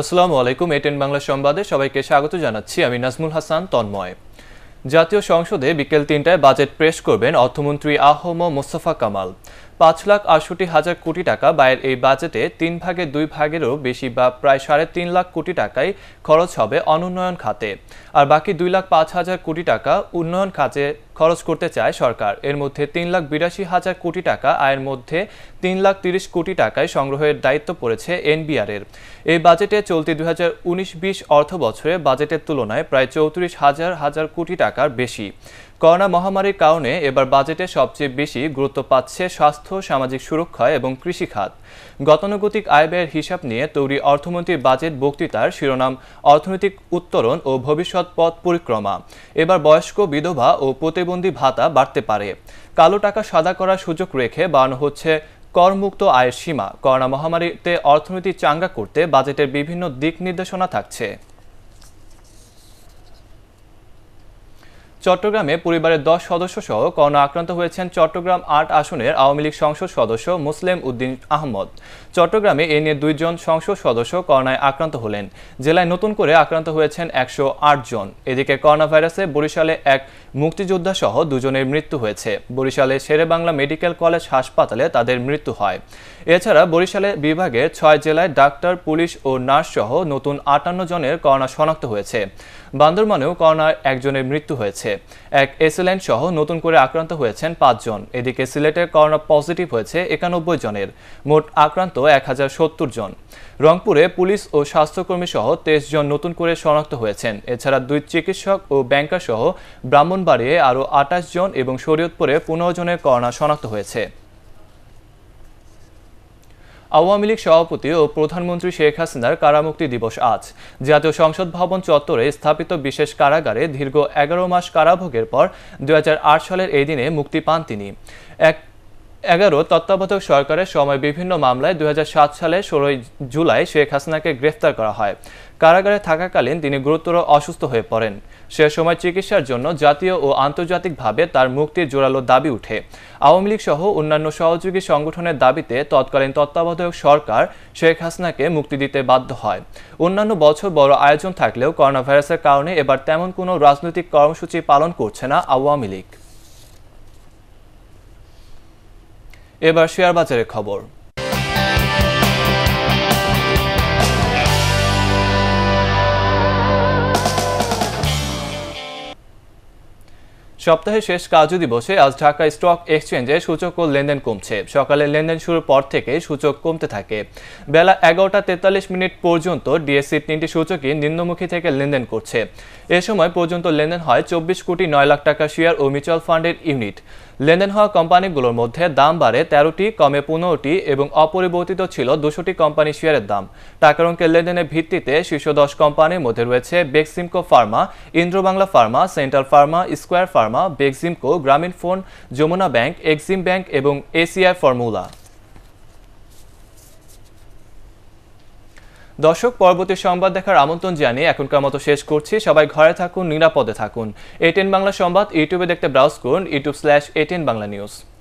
আসসালামু আলাইকুম এটেন বাংলা সংবাদে সবাইকে স্বাগত জানাচ্ছি আমি নাজমুল হাসান তন্ময় জাতীয় সংসদে বিকেল তিনটায় বাজেট পেশ করবেন অর্থমন্ত্রী আহম মোস্তফা কামাল পাঁচ লাখ আটষট্টি হাজার কোটি টাকা ব্যয়ের এই বাজেটে তিন ভাগে দুই ভাগেরও বেশি বা প্রায় সাড়ে তিন লাখ কোটি টাকাই খরচ হবে অনুন্নয়ন খাতে আর বাকি দুই লাখ পাঁচ হাজার কোটি টাকা উন্নয়ন খাতে খরচ করতে চায় সরকার এর মধ্যে তিন লাখ বিরাশি হাজার কোটি টাকা আয়ের মধ্যে তিন লাখ তিরিশ কোটি টাকায় সংগ্রহের দায়িত্ব পড়েছে এনবিআরের এই বাজেটে চলতি দুই হাজার উনিশ বিশ অর্থ বছরে বাজেটের তুলনায় প্রায় চৌত্রিশ হাজার হাজার কোটি টাকার বেশি করোনা মহামারীর কারণে এবার বাজেটে সবচেয়ে বেশি গুরুত্ব পাচ্ছে স্বাস্থ্য সামাজিক সুরক্ষা এবং কৃষিখাত গতানুগতিক আয় ব্যয়ের হিসাব নিয়ে তৈরি অর্থমন্ত্রীর বাজেট বক্তৃতার শিরোনাম অর্থনৈতিক উত্তরণ ও ভবিষ্যৎ পথ পরিক্রমা এবার বয়স্ক বিধবা ও প্রতি জবাইবন্দি ভাতা বাড়তে পারে কালো টাকা সাদা করার সুযোগ রেখে বাড়ানো হচ্ছে করমুক্ত আয়ের সীমা করোনা মহামারীতে অর্থনীতি চাঙ্গা করতে বাজেটের বিভিন্ন দিক নির্দেশনা থাকছে চট্টগ্রামে পরিবারের দশ সদস্য সহ করোনা আক্রান্ত হয়েছেন চট্টগ্রাম আট আসনের আওয়ামী লীগ সংসদ সদস্য মুসলিম উদ্দিন আহমদ চট্টগ্রামে এ নিয়ে দুইজন সংসদ সদস্য করোনায় আক্রান্ত হলেন জেলায় নতুন করে আক্রান্ত হয়েছেন একশো জন এদিকে করোনা ভাইরাসে বরিশালে এক মুক্তিযোদ্ধা সহ দুজনের মৃত্যু হয়েছে বরিশালে শেরেবাংলা মেডিকেল কলেজ হাসপাতালে তাদের মৃত্যু হয় এছাড়া বরিশালে বিভাগে ছয় জেলায় ডাক্তার পুলিশ ও নার্স সহ নতুন আটান্ন জনের করোনা শনাক্ত হয়েছে বান্দরমানেও করোনায় একজনের মৃত্যু হয়েছে এক এসএলএন সহ নতুন করে আক্রান্ত হয়েছেন পাঁচজন এদিকে সিলেটের করোনা পজিটিভ হয়েছে একানব্বই জনের মোট আক্রান্ত এক হাজার সত্তর জন রংপুরে পুলিশ ও স্বাস্থ্যকর্মী সহ তেইশ জন নতুন করে শনাক্ত হয়েছেন এছাড়া দুই চিকিৎসক ও ব্যাংকার সহ ব্রাহ্মণবাড়িয়ে আরও আটাশ জন এবং শরীয়তপুরে পনেরো জনের করোনা শনাক্ত হয়েছে আওয়ামী লীগ সভাপতি ও প্রধানমন্ত্রী শেখ হাসিনার কারামুক্তি দিবস আজ জাতীয় সংসদ ভবন চত্বরে স্থাপিত বিশেষ কারাগারে দীর্ঘ এগারো মাস কারাভোগের পর দু সালের এই দিনে মুক্তি পান তিনি এক এগারো তত্ত্বাবধায়ক সরকারের সময় বিভিন্ন মামলায় দুই সালে ষোলোই জুলাই শেখ হাসিনাকে গ্রেফতার করা হয় কারাগারে থাকাকালীন তিনি গুরুতর অসুস্থ হয়ে পড়েন সে সময় চিকিৎসার জন্য জাতীয় ও আন্তর্জাতিকভাবে তার মুক্তির জোরালো দাবি উঠে আওয়ামী লীগ সহ অন্যান্য সহযোগী সংগঠনের দাবিতে তৎকালীন তত্ত্বাবধায়ক সরকার শেখ হাসিনাকে মুক্তি দিতে বাধ্য হয় অন্যান্য বছর বড় আয়োজন থাকলেও করোনা ভাইরাসের কারণে এবার তেমন কোনো রাজনৈতিক কর্মসূচি পালন করছে না আওয়ামী লীগ এবার শেয়ার বাজারের খবর সপ্তাহের শেষ কার্য দিবসে আজ ঢাকা স্টক এক্সচেঞ্জে সূচক ও লেনদেন কমছে সকালে লেনদেন শুরুর পর থেকে সূচক কমতে থাকে বেলা এগারোটা তেতাল্লিশ মিনিট পর্যন্ত ডিএসসি তিনটি সূচকই নিম্নমুখী থেকে লেনদেন করছে এ সময় পর্যন্ত লেনদেন হয় চব্বিশ কোটি নয় লাখ টাকা শেয়ার ও মিউচুয়াল ফান্ডের ইউনিট লেনদেন হওয়া কোম্পানিগুলোর মধ্যে দাম বাড়ে তেরোটি কমে পনেরোটি এবং অপরিবর্তিত ছিল দুশোটি কোম্পানি শেয়ারের দাম টাকার অঙ্কের লেনদেনের ভিত্তিতে শীর্ষ দশ কোম্পানির মধ্যে রয়েছে Beximco pharma Indrabangla pharma central pharma square pharma pharma Beximco Grameenphone Jamuna bank Exim bank এবং এসিআই ফর্মুলা দর্শক পরবর্তী সংবাদ দেখার আমন্ত্রণ জানিয়ে এখনকার মতো শেষ করছি সবাই ঘরে থাকুন নিরাপদে থাকুন এটেন বাংলা সংবাদ ইউটিউবে দেখতে ব্রাউজ করুন YouTube slash ATN Bangla news